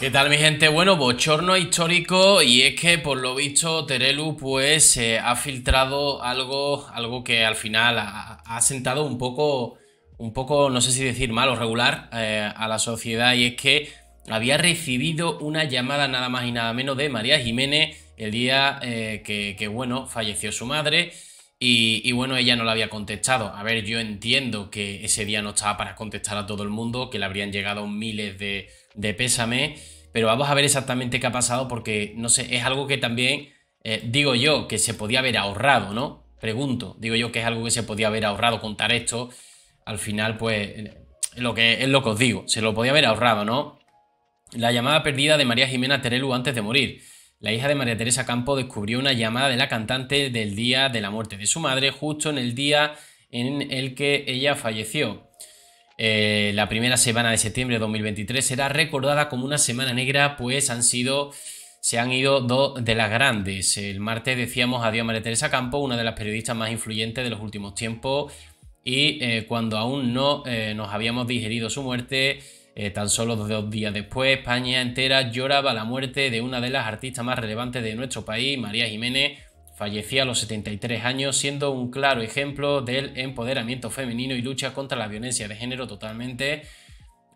¿Qué tal mi gente? Bueno, bochorno histórico y es que por lo visto Terelu pues eh, ha filtrado algo, algo que al final ha, sentado un poco, un poco, no sé si decir malo, regular eh, a la sociedad y es que había recibido una llamada nada más y nada menos de María Jiménez el día eh, que, que, bueno, falleció su madre. Y, bueno, ella no la había contestado. A ver, yo entiendo que ese día no estaba para contestar a todo el mundo, que le habrían llegado miles de, de pésame, pero vamos a ver exactamente qué ha pasado porque, no sé, es algo que también, eh, digo yo, que se podía haber ahorrado, ¿no? Pregunto, digo yo que es algo que se podía haber ahorrado contar esto. Al final, pues, lo que es lo que os digo, se lo podía haber ahorrado, ¿no? La llamada perdida de María Jimena Terelu antes de morir. La hija de María Teresa Campo descubrió una llamada de la cantante del día de la muerte de su madre, justo en el día en el que ella falleció. Eh, la primera semana de septiembre de 2023 será recordada como una semana negra, pues han sido se han ido dos de las grandes. El martes decíamos adiós a María Teresa Campo, una de las periodistas más influyentes de los últimos tiempos, y eh, cuando aún no eh, nos habíamos digerido su muerte, eh, tan solo dos días después, España entera lloraba la muerte de una de las artistas más relevantes de nuestro país, María Jiménez, fallecía a los 73 años, siendo un claro ejemplo del empoderamiento femenino y lucha contra la violencia de género totalmente.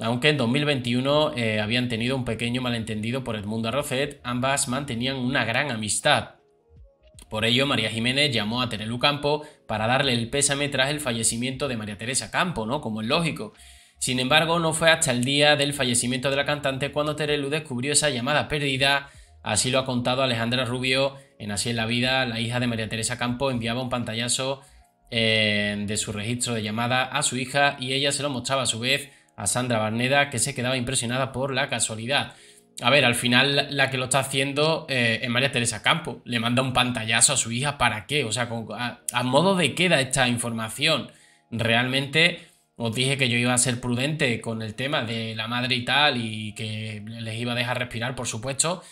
Aunque en 2021 eh, habían tenido un pequeño malentendido por Edmundo Roset, ambas mantenían una gran amistad. Por ello, María Jiménez llamó a Terelu Campo para darle el pésame tras el fallecimiento de María Teresa Campo, ¿no? Como es lógico. Sin embargo, no fue hasta el día del fallecimiento de la cantante cuando Terelu descubrió esa llamada perdida. Así lo ha contado Alejandra Rubio en Así es la vida. La hija de María Teresa Campo enviaba un pantallazo eh, de su registro de llamada a su hija y ella se lo mostraba a su vez a Sandra Barneda, que se quedaba impresionada por la casualidad. A ver, al final la que lo está haciendo eh, es María Teresa Campo. Le manda un pantallazo a su hija, ¿para qué? O sea, a, a, modo de queda esta información. Realmente os dije que yo iba a ser prudente con el tema de la madre y tal y que les iba a dejar respirar, por supuesto.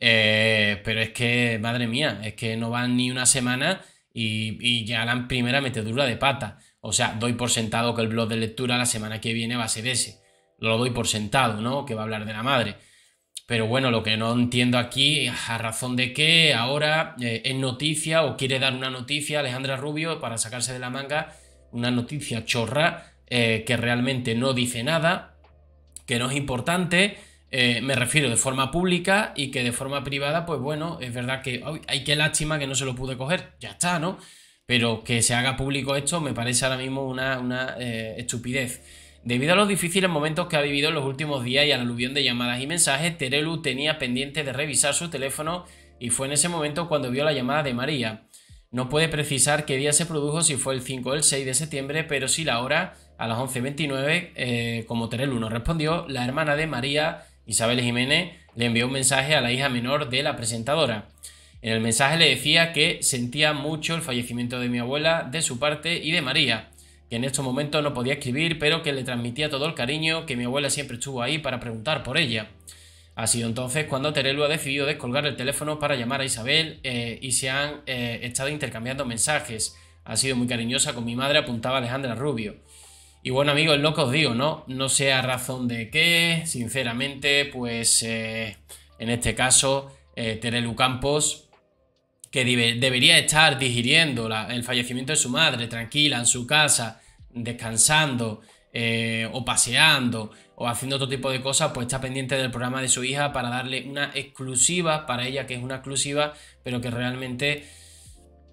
Eh, pero es que, madre mía, es que no van ni una semana y, ya la primera metedura de pata. O sea, doy por sentado que el blog de lectura la semana que viene va a ser ese. Lo doy por sentado, ¿no? Que va a hablar de la madre. Pero bueno, lo que no entiendo aquí, a razón de que ahora eh, es noticia o quiere dar una noticia Alejandra Rubio para sacarse de la manga una noticia chorra eh, que realmente no dice nada, que no es importante, eh, me refiero de forma pública y que de forma privada, pues bueno, es verdad que hay que lástima que no se lo pude coger, ya está, ¿no? Pero que se haga público esto me parece ahora mismo una, eh, estupidez. Debido a los difíciles momentos que ha vivido en los últimos días y a la aluvión de llamadas y mensajes, Terelu tenía pendiente de revisar su teléfono y fue en ese momento cuando vio la llamada de María. No puede precisar qué día se produjo, si fue el 5 o el 6 de septiembre, pero sí la hora a las 11.29, eh, como Terelu no respondió, la hermana de María, Isabel Jiménez, le envió un mensaje a la hija menor de la presentadora. En el mensaje le decía que sentía mucho el fallecimiento de mi abuela, de su parte y de María, que en estos momentos no podía escribir, pero que le transmitía todo el cariño, que mi abuela siempre estuvo ahí para preguntar por ella. Ha sido entonces cuando Terelu ha decidido descolgar el teléfono para llamar a Isabel eh, y se han eh, estado intercambiando mensajes. Ha sido muy cariñosa con mi madre, apuntaba Alejandra Rubio. Y bueno, amigos, lo que os digo, ¿no? No sea razón de qué, sinceramente, pues eh, en este caso, eh, Terelu Campos, que debería estar digiriendo el fallecimiento de su madre, tranquila, en su casa, descansando eh, o paseando o haciendo otro tipo de cosas, pues está pendiente del programa de su hija para darle una exclusiva para ella, que es una exclusiva, pero que realmente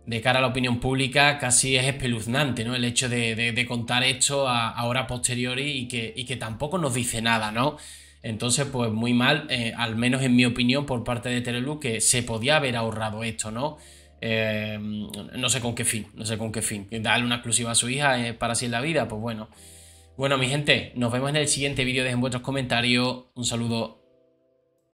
de cara a la opinión pública casi es espeluznante, ¿no? El hecho de, contar esto a, hora posteriori y que, que tampoco nos dice nada, ¿no? Entonces, pues muy mal, eh, al menos en mi opinión, por parte de Terelu que se podía haber ahorrado esto, ¿no? Eh, no sé con qué fin, no sé con qué fin. Darle una exclusiva a su hija para así en la vida, pues bueno. Bueno, mi gente, nos vemos en el siguiente vídeo. Dejen vuestros comentarios. Un saludo